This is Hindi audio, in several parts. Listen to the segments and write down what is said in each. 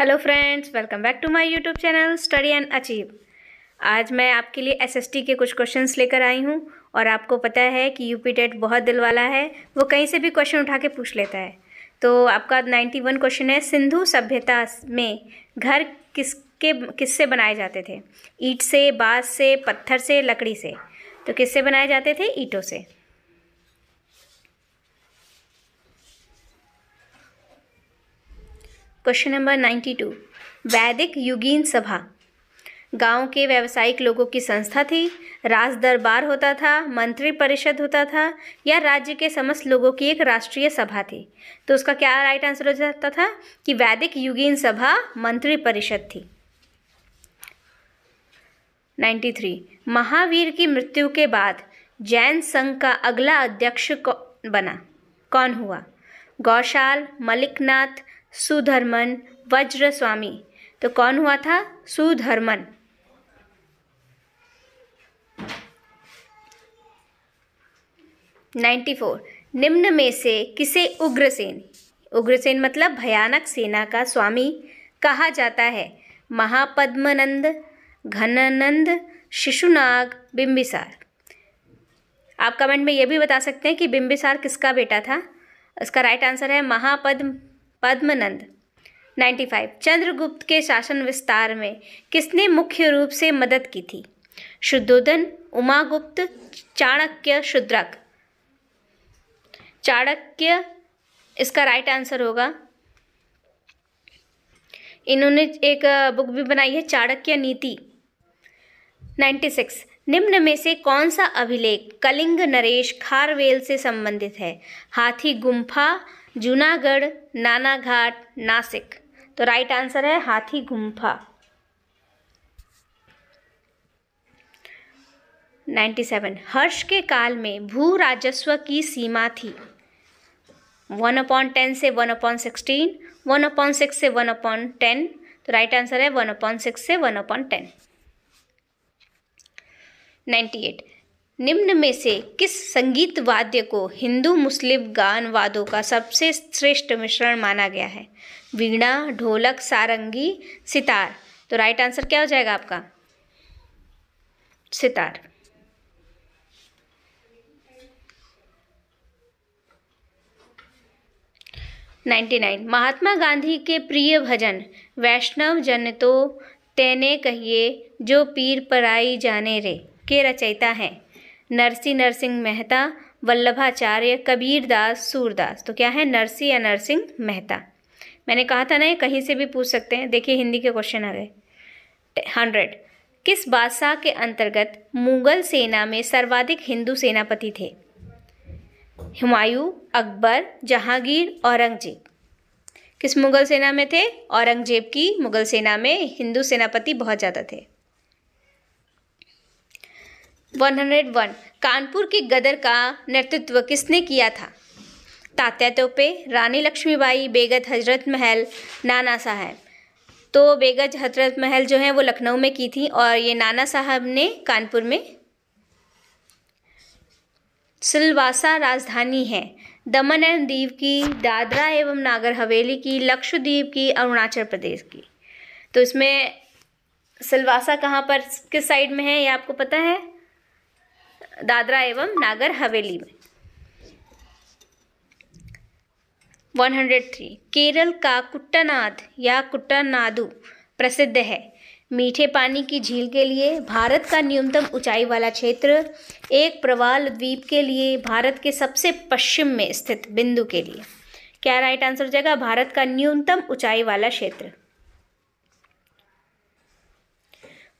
hello friends welcome back to my YouTube channel study and achieve आज मैं आपके लिए एसएसटी के कुछ क्वेश्चंस लेकर आई हूँ और आपको पता है कि यूपी टेट बहुत दिल वाला है वो कहीं से भी क्वेश्चन उठा के पूछ लेता है तो आपका 91 क्वेश्चन है सिंधु सभ्यता में घर किसके किससे बनाए जाते थे ईट से बाँस से पत्थर से लकड़ी से तो किससे बनाए जाते थे ईटों से क्वेश्चन नंबर नाइन्टी टू वैदिक युगीन सभा गांव के व्यावसायिक लोगों की संस्था थी राज दरबार होता था मंत्री परिषद होता था या राज्य के समस्त लोगों की एक राष्ट्रीय सभा थी तो उसका क्या राइट आंसर हो जाता था कि वैदिक युगीन सभा मंत्री परिषद थी 93 महावीर की मृत्यु के बाद जैन संघ का अगला अध्यक्ष कौ, बना कौन हुआ गौशाल मलिकनाथ सुधर्मन वज्र स्वामी तो कौन हुआ था सुधर्मन नाइन्टी फोर निम्न में से किसे उग्रसेन उग्रसेन मतलब भयानक सेना का स्वामी कहा जाता है महापद्मनंद घननंद शिशुनाग बिंबिसार आप कमेंट में यह भी बता सकते हैं कि बिंबिसार किसका बेटा था इसका राइट आंसर है महापद्म पद्मनंद 95 चंद्रगुप्त के शासन विस्तार में किसने मुख्य रूप से मदद की थी शुद्धोधन उमागुप्त चाणक्य शुद्रक चाणक्य इसका राइट आंसर होगा इन्होंने एक बुक भी बनाई है चाणक्य नीति 96 निम्न में से कौन सा अभिलेख कलिंग नरेश खारवेल से संबंधित है हाथी गुम्फा जूनागढ़ नानाघाट नासिक तो राइट आंसर है हाथी गुम्फा नाइन्टी सेवन हर्ष के काल में भू राजस्व की सीमा थी वन अपॉन टेन से one upon sixteen one upon six से वन अपॉन टेन तो राइट आंसर है वन अपॉन सिक्स से one upon ten ninety eight निम्न में से किस संगीत वाद्य को हिंदू मुस्लिम गान वादों का सबसे श्रेष्ठ मिश्रण माना गया है वीणा ढोलक सारंगी सितार तो राइट आंसर क्या हो जाएगा आपका सितार नाइन्टी नाइन महात्मा गांधी के प्रिय भजन वैष्णव जन तो तेने कहिए जो पीर पराई जाने रे के रचयिता हैं नरसी नरसिंह मेहता वल्लभाचार्य कबीरदास सूरदास तो क्या है नरसी या नरसिंह मेहता मैंने कहा था ना ये कहीं से भी पूछ सकते हैं देखिए हिंदी के क्वेश्चन आ गए हंड्रेड किस बादशाह के अंतर्गत मुगल सेना में सर्वाधिक हिंदू सेनापति थे हुमायूं अकबर जहांगीर औरंगजेब किस मुगल सेना में थे औरंगजेब की मुगल सेना में हिंदू सेनापति बहुत ज़्यादा थे 101 कानपुर के गदर का नेतृत्व किसने किया था तात्या तोपे रानी लक्ष्मीबाई बेगत हजरत महल नाना साहब तो बेगत हजरत महल जो है वो लखनऊ में की थी और ये नाना साहब ने कानपुर में सिलवासा राजधानी है दमन एवं दीव की दादरा एवं नागर हवेली की लक्षद्वीप की अरुणाचल प्रदेश की तो इसमें सिलवासा कहाँ पर किस साइड में है ये आपको पता है दादरा एवं नागर हवेली में 103 केरल का कुट्टनाद या कुट्टनादु प्रसिद्ध है मीठे पानी की झील के लिए भारत का न्यूनतम ऊंचाई वाला क्षेत्र एक प्रवाल द्वीप के लिए भारत के सबसे पश्चिम में स्थित बिंदु के लिए क्या राइट आंसर हो जाएगा भारत का न्यूनतम ऊंचाई वाला क्षेत्र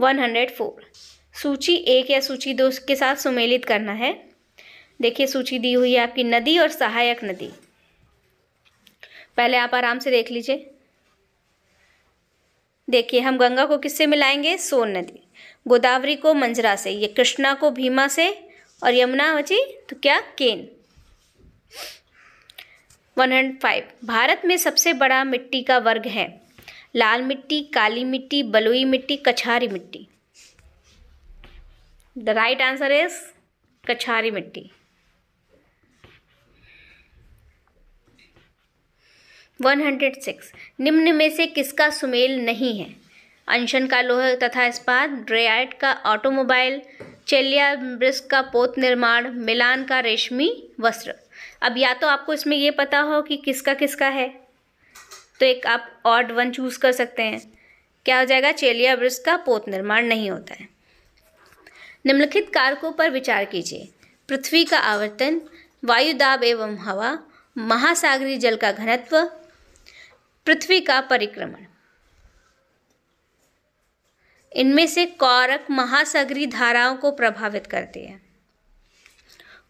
104 सूची एक या सूची दो के साथ सुमेलित करना है देखिए सूची दी हुई है आपकी नदी और सहायक नदी पहले आप आराम से देख लीजिए देखिए हम गंगा को किससे मिलाएंगे सोन नदी गोदावरी को मंजरा से ये कृष्णा को भीमा से और यमुना बची तो क्या केन 105 भारत में सबसे बड़ा मिट्टी का वर्ग है लाल मिट्टी काली मिट्टी बलुई मिट्टी कछारी मिट्टी द राइट आंसर इज कछारी मिट्टी वन हंड्रेड सिक्स निम्न में से किसका सुमेल नहीं है अंशन का लोह तथा इस्पात ड्रेआइट का ऑटोमोबाइल चेलिया ब्रिस्क का पोत निर्माण मिलान का रेशमी वस्त्र अब या तो आपको इसमें यह पता हो कि किसका किसका है तो एक आप ऑड वन चूज़ कर सकते हैं क्या हो जाएगा चेलिया ब्रिस्क का पोत निर्माण नहीं होता है निम्नलिखित कारकों पर विचार कीजिए पृथ्वी का आवर्तन वायु दाब एवं हवा महासागरीय जल का घनत्व पृथ्वी का परिक्रमण इनमें से कारक महासागरीय धाराओं को प्रभावित करते हैं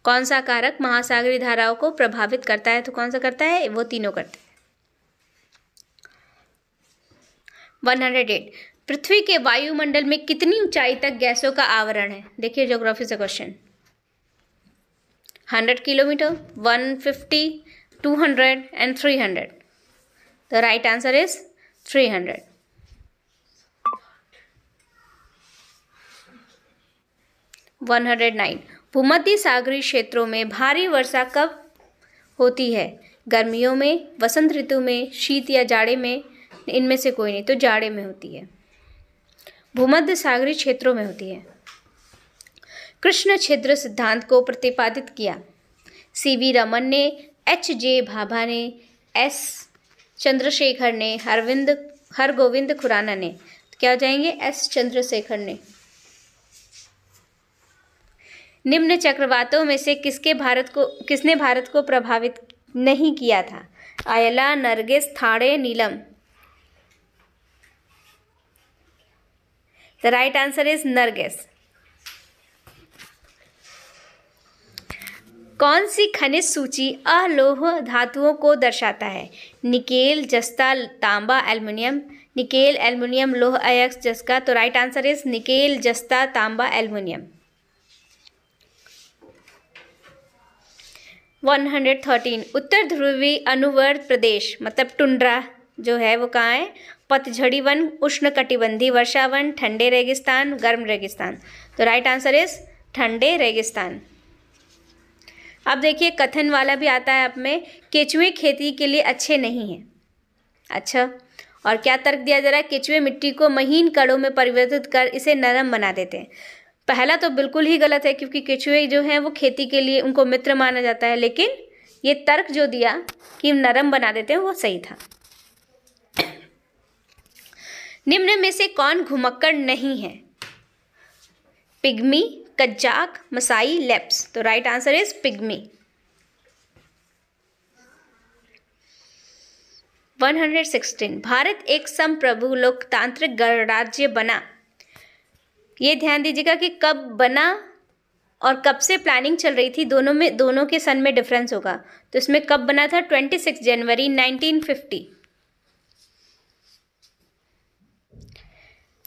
कौन सा कारक महासागरीय धाराओं को प्रभावित करता है तो कौन सा करता है वो तीनों करते हैं वन हंड्रेड एट पृथ्वी के वायुमंडल में कितनी ऊंचाई तक गैसों का आवरण है देखिए जोग्राफी से question hundred kilometre one fifty two hundred and three hundred the right answer is three hundred one hundred nine भूमध्य सागरी क्षेत्रों में भारी वर्षा कब होती है गर्मियों में वसंत ऋतु में शीत या जाड़े में इनमें से कोई नहीं तो जाड़े में होती है भूमध्य सागरी क्षेत्रों में होती है कृष्ण छिद्र सिद्धांत को प्रतिपादित किया सी वी रमन ने एच जे भाभा ने एस चंद्रशेखर ने हरविंद हरगोविंद खुराना ने क्या हो जाएंगे एस चंद्रशेखर ने निम्न चक्रवातों में से किसके भारत को किसने भारत को प्रभावित नहीं किया था आयला नरगिस थाड़े Neelam the right answer is Nargis कौन सी खनिज सूची अलोह धातुओं को दर्शाता है निकेल जस्ता तांबा एल्युमिनियम निकेल एल्युमिनियम लोह अयक्स जस्का तो राइट आंसर इज निकेल जस्ता तांबा एल्युमिनियम थर्टीन उत्तर ध्रुवी अनुवर्त प्रदेश मतलब टुंड्रा जो है वो कहाँ है पतझड़ी वन उष्ण कटिबंधी वर्षा वन ठंडे रेगिस्तान गर्म रेगिस्तान तो राइट आंसर इज ठंडे रेगिस्तान अब देखिए कथन वाला भी आता है आप में केचुए खेती के लिए अच्छे नहीं हैं अच्छा और क्या तर्क दिया जा रहा है केचुए मिट्टी को महीन कड़ों में परिवर्तित कर इसे नरम बना देते हैं पहला तो बिल्कुल ही गलत है क्योंकि केचुए जो हैं वो खेती के लिए उनको मित्र माना जाता है लेकिन ये तर्क जो दिया कि नरम बना देते हैं वो सही था निम्न में से कौन घुमक्कड़ नहीं है पिग्मी कज्जाक मसाई लेप्स तो right answer is pygmy 116 Bharat एक संप्रभु लोकतांत्रिक गणराज्य बना ये ध्यान दीजिएगा कि कब बना और कब से प्लानिंग चल रही थी दोनों में दोनों के सन में डिफरेंस होगा तो इसमें कब बना था 26 जनवरी 1950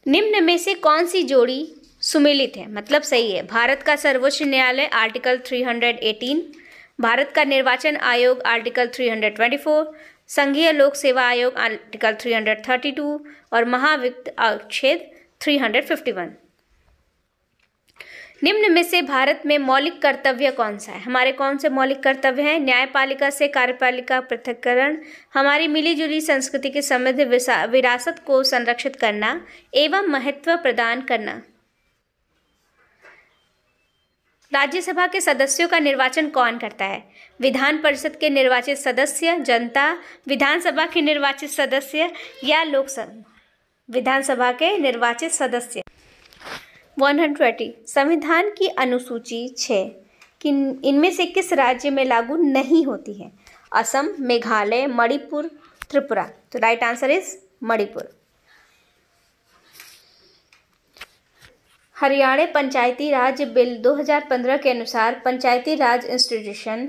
निम्न में से कौन सी जोड़ी सुमिलित है मतलब सही है भारत का सर्वोच्च न्यायालय आर्टिकल 318 भारत का निर्वाचन आयोग आर्टिकल 324 संघीय लोक सेवा आयोग आर्टिकल 332 और महावित्त अनुच्छेद 351 निम्न में से भारत में मौलिक कर्तव्य कौन सा है हमारे कौन से मौलिक कर्तव्य हैं न्यायपालिका से कार्यपालिका पृथककरण हमारी मिलीजुली संस्कृति के समृद्ध विरासत को संरक्षित करना एवं महत्व प्रदान करना राज्यसभा के सदस्यों का निर्वाचन कौन करता है विधान परिषद के निर्वाचित सदस्य जनता विधानसभा के निर्वाचित सदस्य या लोकसभा विधानसभा के निर्वाचित सदस्य 120 संविधान की अनुसूची छः कि इनमें से किस राज्य में लागू नहीं होती है असम मेघालय मणिपुर त्रिपुरा तो right answer is Manipur Haryana panchayati raj bill 2015 के अनुसार पंचायती राज इंस्टीट्यूशन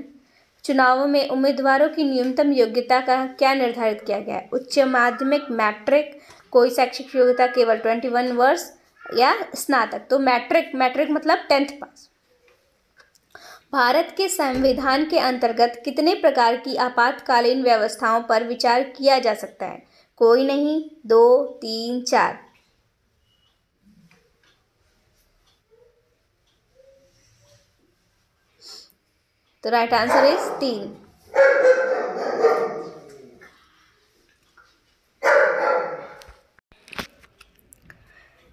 चुनावों में उम्मीदवारों की न्यूनतम योग्यता का क्या निर्धारित किया गया है उच्च माध्यमिक मैट्रिक कोई शैक्षिक योग्यता केवल 21 वर्ष या स्नातक तो मैट्रिक मैट्रिक मतलब टेंथ पास भारत के संविधान के अंतर्गत कितने प्रकार की आपातकालीन व्यवस्थाओं पर विचार किया जा सकता है कोई नहीं दो तीन चार तो राइट आंसर इज तीन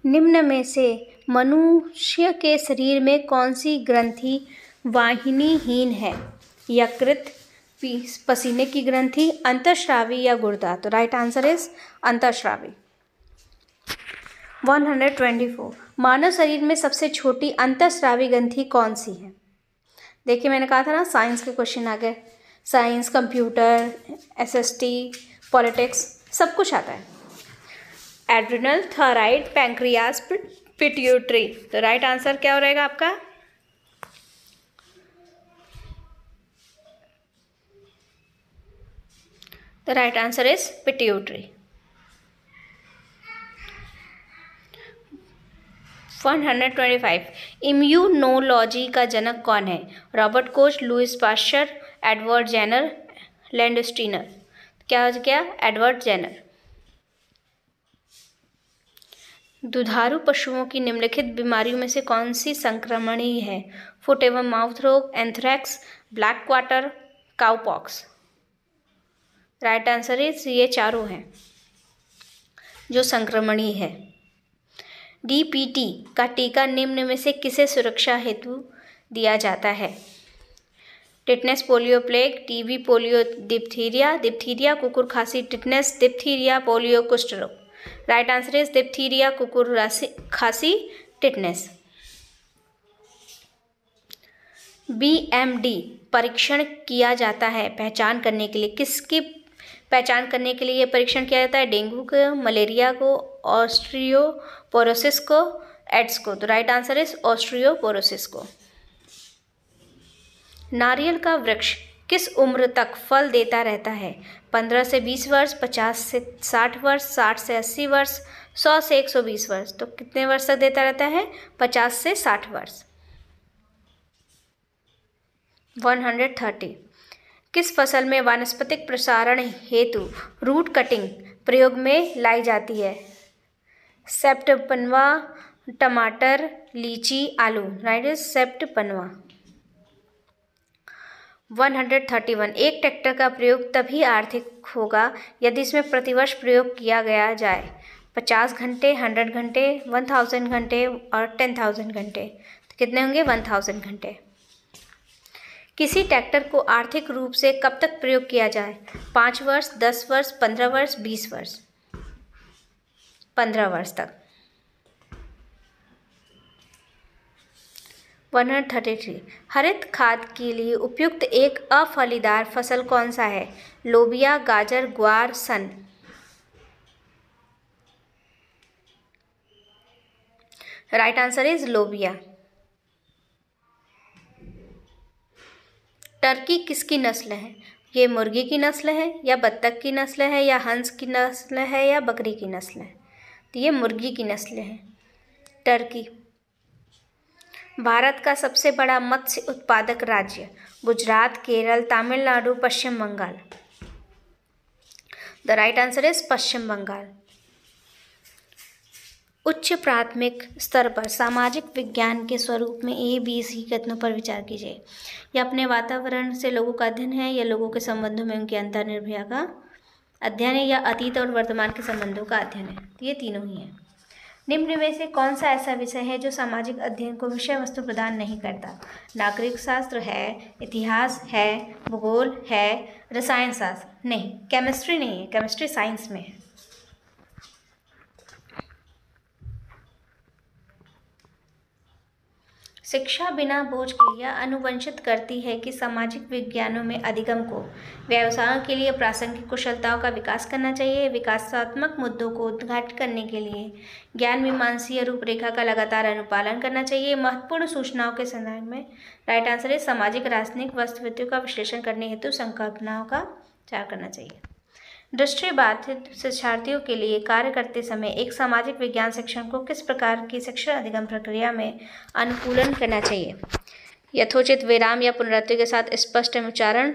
निम्न में से मनुष्य के शरीर में कौन सी ग्रंथि वाहिनीहीन है यकृत पसीने की ग्रंथि अंतश्रावी या गुर्दा तो राइट आंसर इज अंतश्रावी 124 मानव शरीर में सबसे छोटी अंतश्रावी ग्रंथि कौन सी है देखिए मैंने कहा था ना साइंस के क्वेश्चन आ गए साइंस कंप्यूटर एसएसटी पॉलिटिक्स सब कुछ आता है एड्रिनल थराइड पैंक्रियास पिट्यूटरी तो राइट आंसर क्या हो रहेगा आपका right answer is right one hundred twenty five immunology का जनक कौन है Robert Koch Louis Pasteur Edward Jenner Landsteiner क्या हो गया एडवर्ड जेनर दुधारू पशुओं की निम्नलिखित बीमारियों में से कौन सी संक्रमणीय है फुट एवं माउथ रोग anthrax black quarter cowpox right answer is ये चारों हैं जो संक्रमणीय है डीपीटी का टीका निम्न में से किसे सुरक्षा हेतु दिया जाता है tetanus polio plague TB polio diphtheria diphtheria कुकुर खांसी टिटनेस डिप्थीरिया पोलियो कुष्ठ रोग राइट आंसर इज डिप्थीरिया कुकुर खांसी टिटनेस डी परीक्षण किया जाता है पहचान करने के लिए किसकी पहचान करने के लिए यह परीक्षण किया जाता है डेंगू को मलेरिया को ऑस्ट्रियोपोरोसिस को एड्स को तो राइट आंसर इज ऑस्ट्रियोपोरोसिस को नारियल का वृक्ष किस उम्र तक फल देता रहता है पंद्रह से बीस वर्ष पचास से साठ वर्ष साठ से अस्सी वर्ष सौ से एक सौ बीस वर्ष तो कितने वर्ष तक देता रहता है पचास से साठ वर्ष वन हंड्रेड थर्टी किस फसल में वानस्पतिक प्रसारण हेतु रूट कटिंग प्रयोग में लाई जाती है सेप्ट पनवा टमाटर लीची आलू राइट इज पनवा 131 एक ट्रैक्टर का प्रयोग तभी आर्थिक होगा यदि इसमें प्रतिवर्ष प्रयोग किया गया जाए 50 घंटे 100 घंटे 1000 घंटे और 10000 घंटे तो कितने होंगे 1000 घंटे किसी ट्रैक्टर को आर्थिक रूप से कब तक प्रयोग किया जाए पाँच वर्ष दस वर्ष पंद्रह वर्ष बीस वर्ष पंद्रह वर्ष तक वन हंड्रेड थर्टी थ्री हरित खाद के लिए उपयुक्त एक अफलीदार फसल कौन सा है लोबिया गाजर ग्वार सन राइट आंसर इज लोबिया टर्की किसकी नस्ल है ये मुर्गी की नस्ल है या बत्तख की नस्ल है या हंस की नस्ल है या बकरी की नस्ल है तो ये मुर्गी की नस्ल है टर्की भारत का सबसे बड़ा मत्स्य उत्पादक राज्य Gujarat Kerala Tamil Nadu Paschim Bengal the right answer is Paschim Bengal उच्च प्राथमिक स्तर पर सामाजिक विज्ञान के स्वरूप में ए बी सी कथनों पर विचार कीजिए यह अपने वातावरण से लोगों का अध्ययन है या लोगों के संबंधों में उनके अंतर्निर्भया का अध्ययन है या अतीत और वर्तमान के संबंधों का अध्ययन है ये तीनों ही हैं निम्न में से कौन सा ऐसा विषय है जो सामाजिक अध्ययन को विषय वस्तु प्रदान नहीं करता नागरिक शास्त्र है इतिहास है भूगोल है रसायन शास्त्र नहीं केमिस्ट्री नहीं है केमिस्ट्री साइंस में है शिक्षा बिना बोझ के यह अनुवंशित करती है कि सामाजिक विज्ञानों में अधिगम को व्यवसायों के लिए प्रासंगिक कुशलताओं का विकास करना चाहिए विकासात्मक मुद्दों को उद्घाटित करने के लिए ज्ञान मीमांसीय रूपरेखा का लगातार अनुपालन करना चाहिए महत्वपूर्ण सूचनाओं के संदर्भ में राइट आंसर है सामाजिक राजनीतिक वस्तुस्थितियों का विश्लेषण करने हेतु संकल्पनाओं का विचार करना चाहिए दृष्टि बाधित शिक्षार्थियों के लिए कार्य करते समय एक सामाजिक विज्ञान शिक्षण को किस प्रकार की शिक्षण अधिगम प्रक्रिया में अनुकूलन करना चाहिए यथोचित विराम या पुनरावृत्ति के साथ स्पष्ट उच्चारण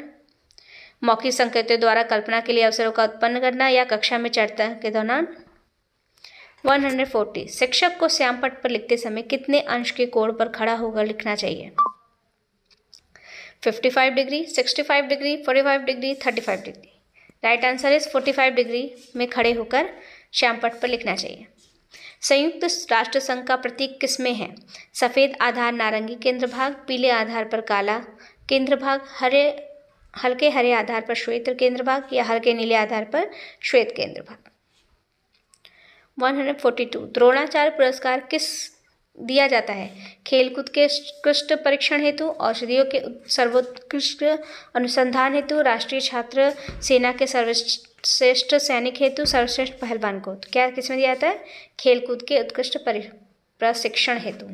मौखिक संकेतों द्वारा कल्पना के लिए अवसरों का उत्पन्न करना या कक्षा में चर्चा के दौरान 140 शिक्षक को श्याम पट पर लिखते समय कितने अंश के कोण पर खड़ा होकर लिखना चाहिए 55 degree 65 degree 45 degree 35 degree right answer is 45 degree में खड़े होकर श्यामपट पर लिखना चाहिए संयुक्त राष्ट्र संघ का प्रतीक किसमें है सफ़ेद आधार नारंगी केंद्र भाग पीले आधार पर काला केंद्र भाग हरे हल्के हरे आधार पर श्वेत केंद्र भाग या हल्के नीले आधार पर श्वेत केंद्र भाग 142 द्रोणाचार्य पुरस्कार किस दिया जाता है खेलकूद के उत्कृष्ट परीक्षण हेतु औषधियों के सर्वोत्कृष्ट अनुसंधान हेतु राष्ट्रीय छात्र सेना के सर्वश्रेष्ठ सैनिक हेतु सर्वश्रेष्ठ पहलवान को तो क्या किसमें दिया जाता है खेलकूद के उत्कृष्ट प्रशिक्षण हेतु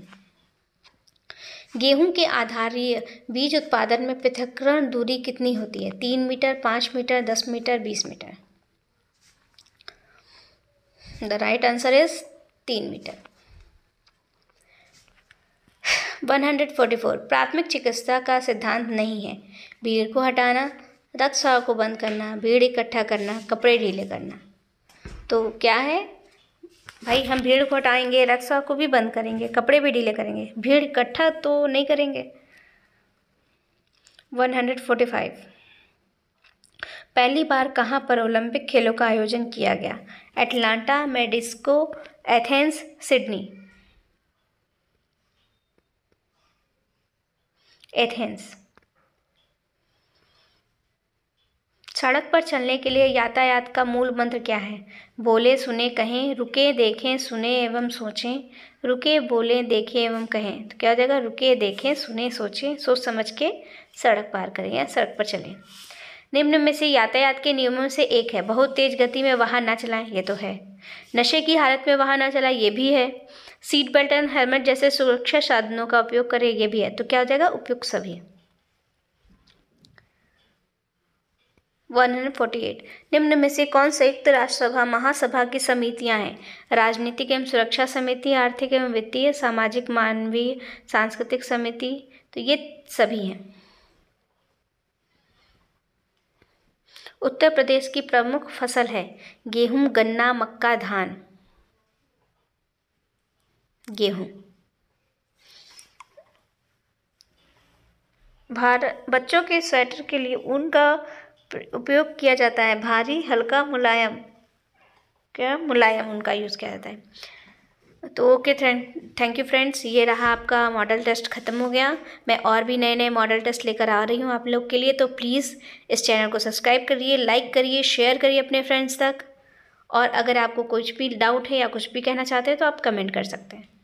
गेहूं के आधारीय बीज उत्पादन में पृथक्करण दूरी कितनी होती है तीन मीटर पाँच मीटर दस मीटर बीस metre the right answer is तीन मीटर 144 प्राथमिक चिकित्सा का सिद्धांत नहीं है भीड़ को हटाना रक्त स्वाव को बंद करना भीड़ इकट्ठा करना कपड़े ढीले करना तो क्या है भाई हम भीड़ को हटाएंगे स्वाव को भी बंद करेंगे कपड़े भी ढीले करेंगे भीड़ इकट्ठा तो नहीं करेंगे 145 पहली बार कहाँ पर ओलंपिक खेलों का आयोजन किया गया एटलांटा मेडिस्को एथेंस सिडनी एथेंस सड़क पर चलने के लिए यातायात का मूल मंत्र क्या है बोले सुने कहें रुके देखें सुने एवं सोचें रुके बोले देखें एवं कहें तो क्या हो जाएगा रुके देखें सुने सोचें सोच समझ के सड़क पार करें या सड़क पर चलें निम्न में से यातायात के नियमों से एक है बहुत तेज गति में वाहन ना चलाएं ये तो है नशे की हालत में वहाँ ना चला ये भी है सीट बेल्ट एंड हेलमेट जैसे सुरक्षा साधनों का उपयोग करें ये भी है तो क्या हो जाएगा उपयुक्त सभी वन हंड्रेड फोर्टी एट निम्न में से कौन संयुक्त राष्ट्र सभा महासभा की समितियां हैं राजनीतिक एवं सुरक्षा समिति आर्थिक एवं वित्तीय सामाजिक मानवीय सांस्कृतिक समिति तो ये सभी हैं उत्तर प्रदेश की प्रमुख फसल है गेहूँ गन्ना मक्का धान गेहूँ भारत बच्चों के स्वेटर के लिए ऊन का उपयोग किया जाता है भारी हल्का मुलायम क्या मुलायम उनका यूज़ किया जाता है तो ओके थैंक यू फ्रेंड्स ये रहा आपका मॉडल टेस्ट ख़त्म हो गया मैं और भी नए नए मॉडल टेस्ट लेकर आ रही हूँ आप लोग के लिए तो प्लीज़ इस चैनल को सब्सक्राइब करिए लाइक करिए शेयर करिए अपने फ्रेंड्स तक और अगर आपको कुछ भी डाउट है या कुछ भी कहना चाहते हैं तो आप कमेंट कर सकते हैं